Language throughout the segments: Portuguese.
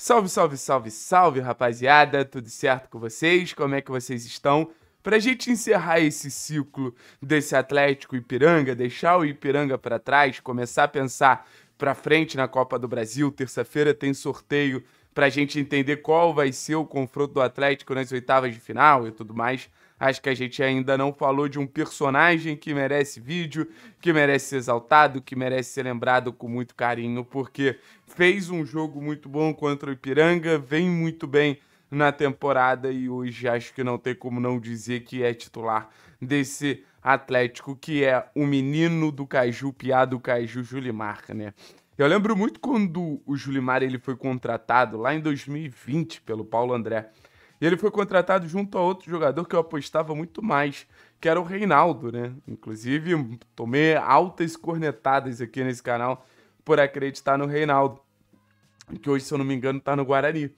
Salve, salve, salve, salve, rapaziada! Tudo certo com vocês? Como é que vocês estão? Pra gente encerrar esse ciclo desse Atlético Ipiranga, deixar o Ipiranga para trás, começar a pensar para frente na Copa do Brasil, terça-feira tem sorteio pra gente entender qual vai ser o confronto do Atlético nas oitavas de final e tudo mais. Acho que a gente ainda não falou de um personagem que merece vídeo, que merece ser exaltado, que merece ser lembrado com muito carinho, porque fez um jogo muito bom contra o Ipiranga, vem muito bem na temporada e hoje acho que não tem como não dizer que é titular desse Atlético, que é o menino do Caju, piá do Caju Julimar, né? Eu lembro muito quando o Julimar ele foi contratado lá em 2020 pelo Paulo André. E ele foi contratado junto a outro jogador que eu apostava muito mais, que era o Reinaldo, né? Inclusive, tomei altas cornetadas aqui nesse canal por acreditar no Reinaldo, que hoje, se eu não me engano, tá no Guarani.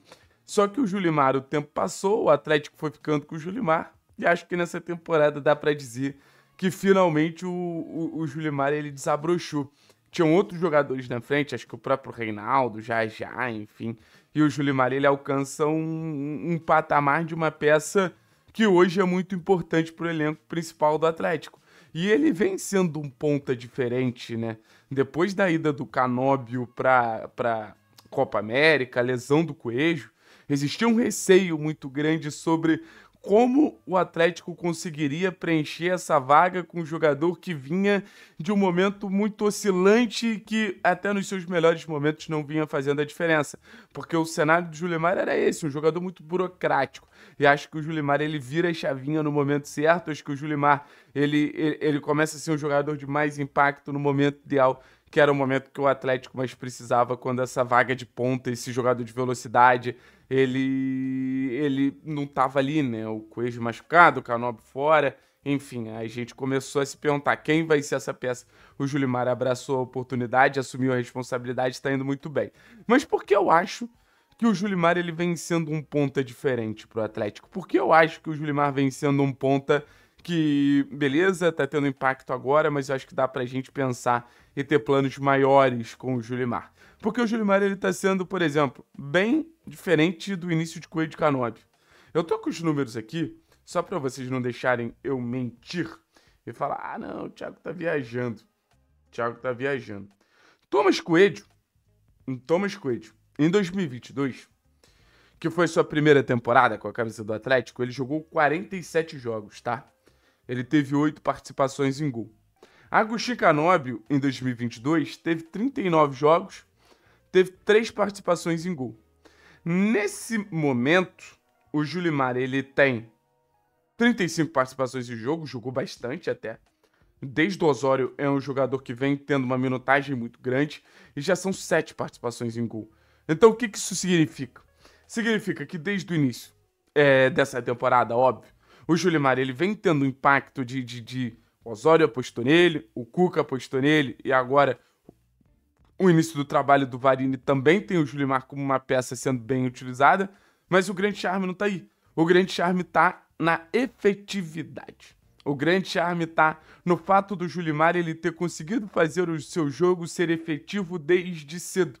Só que o Julimar, o tempo passou, o Atlético foi ficando com o Julimar, e acho que nessa temporada dá para dizer que finalmente o, o, o Julimar ele desabrochou. Tinham outros jogadores na frente, acho que o próprio Reinaldo, já já, enfim, e o Júlio ele alcançam um, um patamar de uma peça que hoje é muito importante para o elenco principal do Atlético. E ele vem sendo um ponta diferente, né? Depois da ida do Canóbio para Copa América, a lesão do Coelho, existia um receio muito grande sobre como o Atlético conseguiria preencher essa vaga com um jogador que vinha de um momento muito oscilante que até nos seus melhores momentos não vinha fazendo a diferença, porque o cenário do Julimar era esse, um jogador muito burocrático. E acho que o Julimar ele vira a chavinha no momento certo, acho que o Julimar ele, ele, ele começa a ser um jogador de mais impacto no momento ideal que era o momento que o Atlético mais precisava quando essa vaga de ponta, esse jogador de velocidade, ele ele não tava ali, né? O Coelho machucado, o Canob fora, enfim, a gente começou a se perguntar quem vai ser essa peça. O Julimar abraçou a oportunidade, assumiu a responsabilidade, está indo muito bem. Mas por que eu acho que o Julimar ele vem sendo um ponta diferente para o Atlético? Por que eu acho que o Julimar vem sendo um ponta diferente? que, beleza, tá tendo impacto agora, mas eu acho que dá pra gente pensar e ter planos maiores com o Julimar. Porque o Julimar, ele tá sendo, por exemplo, bem diferente do início de Coelho de Canob. Eu tô com os números aqui, só para vocês não deixarem eu mentir e falar, ah não, o Thiago tá viajando. O Thiago tá viajando. Thomas Coelho, Thomas Coelho, em 2022, que foi sua primeira temporada com a camisa do Atlético, ele jogou 47 jogos, tá? ele teve oito participações em gol. Agostinho Canóbio, em 2022, teve 39 jogos, teve três participações em gol. Nesse momento, o Julimar ele tem 35 participações em jogo, jogou bastante até. Desde o Osório é um jogador que vem tendo uma minutagem muito grande e já são sete participações em gol. Então o que, que isso significa? Significa que desde o início é, dessa temporada, óbvio, o Júlio ele vem tendo um impacto de, de, de Osório apostou nele, o Cuca apostou nele, e agora o início do trabalho do Varini também tem o Julimar como uma peça sendo bem utilizada, mas o grande charme não tá aí. O grande charme tá na efetividade. O grande charme tá no fato do Julimar ele ter conseguido fazer o seu jogo ser efetivo desde cedo.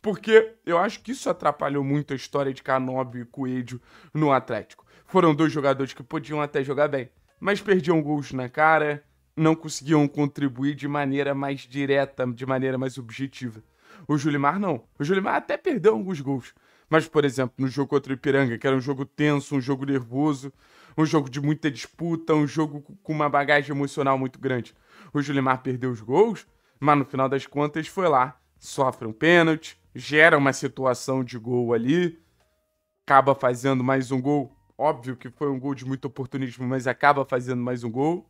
Porque eu acho que isso atrapalhou muito a história de Canobbio e Coelho no Atlético. Foram dois jogadores que podiam até jogar bem, mas perdiam gols na cara, não conseguiam contribuir de maneira mais direta, de maneira mais objetiva. O Julimar não. O Julimar até perdeu alguns gols. Mas, por exemplo, no jogo contra o Ipiranga, que era um jogo tenso, um jogo nervoso, um jogo de muita disputa, um jogo com uma bagagem emocional muito grande. O Julimar perdeu os gols, mas no final das contas foi lá, sofre um pênalti, gera uma situação de gol ali, acaba fazendo mais um gol Óbvio que foi um gol de muito oportunismo, mas acaba fazendo mais um gol.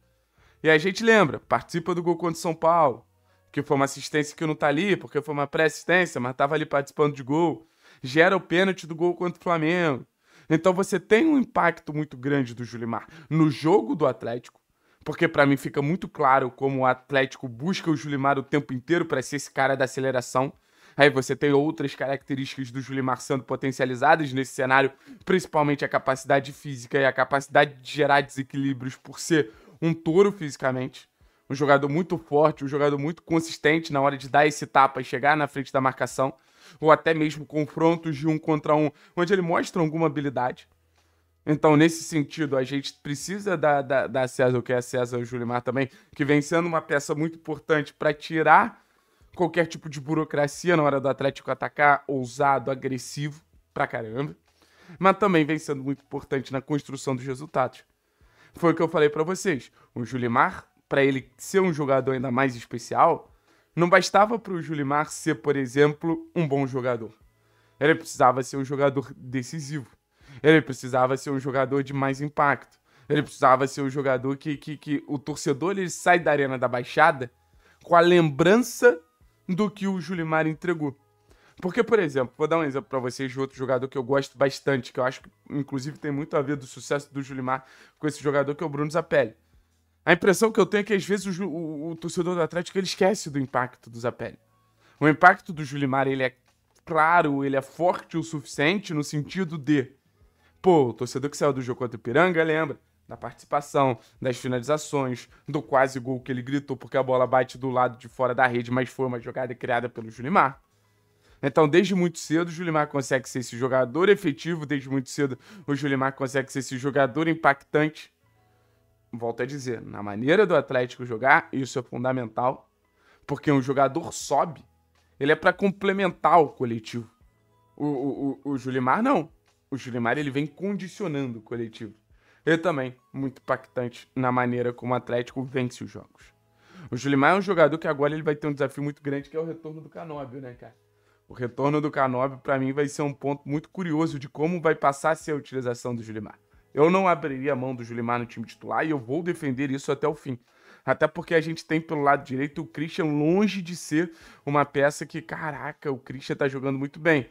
E a gente lembra, participa do gol contra o São Paulo, que foi uma assistência que não tá ali, porque foi uma pré-assistência, mas tava ali participando de gol. Gera o pênalti do gol contra o Flamengo. Então você tem um impacto muito grande do Julimar no jogo do Atlético, porque para mim fica muito claro como o Atlético busca o Julimar o tempo inteiro para ser esse cara da aceleração, Aí você tem outras características do Julimar sendo potencializadas nesse cenário, principalmente a capacidade física e a capacidade de gerar desequilíbrios por ser um touro fisicamente. Um jogador muito forte, um jogador muito consistente na hora de dar esse tapa e chegar na frente da marcação, ou até mesmo confrontos de um contra um, onde ele mostra alguma habilidade. Então, nesse sentido, a gente precisa da, da, da César, o que é César e o Julimar também, que vem sendo uma peça muito importante para tirar qualquer tipo de burocracia na hora do Atlético atacar, ousado, agressivo pra caramba, mas também vem sendo muito importante na construção dos resultados. Foi o que eu falei para vocês. O Julimar, para ele ser um jogador ainda mais especial, não bastava para o Julimar ser, por exemplo, um bom jogador. Ele precisava ser um jogador decisivo. Ele precisava ser um jogador de mais impacto. Ele precisava ser um jogador que, que, que o torcedor ele sai da arena da baixada com a lembrança do que o Julimar entregou. Porque, por exemplo, vou dar um exemplo para vocês de outro jogador que eu gosto bastante, que eu acho que, inclusive, tem muito a ver do sucesso do Julimar com esse jogador, que é o Bruno Zapelli. A impressão que eu tenho é que, às vezes, o, o, o torcedor do Atlético ele esquece do impacto do Zapelli. O impacto do Julimar, ele é claro, ele é forte o suficiente no sentido de... Pô, o torcedor que saiu do jogo contra o Piranga lembra da participação, das finalizações, do quase gol que ele gritou porque a bola bate do lado de fora da rede, mas foi uma jogada criada pelo Julimar. Então, desde muito cedo, o Julimar consegue ser esse jogador efetivo, desde muito cedo, o Julimar consegue ser esse jogador impactante. Volto a dizer, na maneira do Atlético jogar, isso é fundamental, porque um jogador sobe, ele é para complementar o coletivo. O, o, o, o Julimar não. O Julimar ele vem condicionando o coletivo e também muito impactante na maneira como o Atlético vence os jogos. O Julimar é um jogador que agora ele vai ter um desafio muito grande, que é o retorno do Canóbio, né, cara? O retorno do Canóbio, para mim, vai ser um ponto muito curioso de como vai passar a ser a utilização do Julimar. Eu não abriria a mão do Julimar no time titular e eu vou defender isso até o fim. Até porque a gente tem pelo lado direito o Christian longe de ser uma peça que, caraca, o Christian tá jogando muito bem.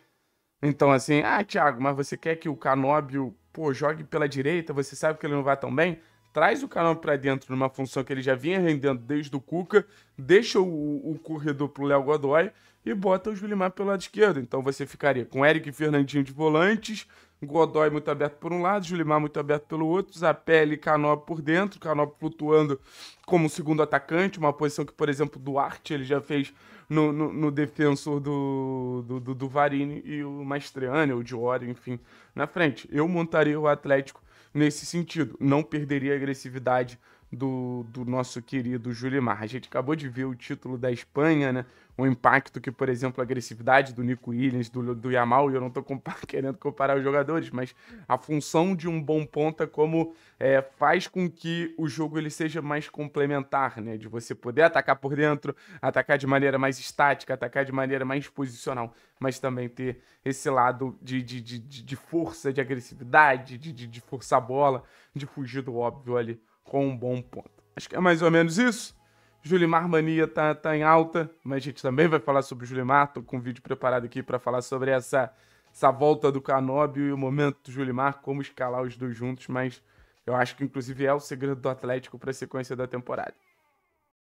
Então, assim, ah, Thiago, mas você quer que o Canóbio pô, jogue pela direita, você sabe que ele não vai tão bem, traz o canal para dentro numa função que ele já vinha rendendo desde o Cuca, deixa o, o corredor pro Léo Godoy e bota o Julimar pelo lado esquerdo. Então você ficaria com Eric e Fernandinho de volantes, Godoy muito aberto por um lado, Julimar muito aberto pelo outro, Zapelli e Canop por dentro, Canop flutuando como segundo atacante, uma posição que, por exemplo, Duarte ele já fez no, no, no defensor do, do, do, do, Varini e o Mastriani, ou Diori, enfim, na frente. Eu montaria o Atlético nesse sentido, não perderia a agressividade do, do nosso querido Julimar. A gente acabou de ver o título da Espanha, né? O impacto que, por exemplo, a agressividade do Nico Williams, do, do Yamal, e eu não estou compa querendo comparar os jogadores, mas a função de um bom ponta como é, faz com que o jogo ele seja mais complementar, né? De você poder atacar por dentro, atacar de maneira mais estática, atacar de maneira mais posicional, mas também ter esse lado de, de, de, de força, de agressividade, de, de, de forçar a bola, de fugir do óbvio ali com um bom ponto. Acho que é mais ou menos isso. Julimar Mania tá, tá em alta, mas a gente também vai falar sobre o Julimar. Tô com um vídeo preparado aqui para falar sobre essa, essa volta do Canóbio e o momento do Julimar, como escalar os dois juntos, mas eu acho que inclusive é o segredo do Atlético para a sequência da temporada.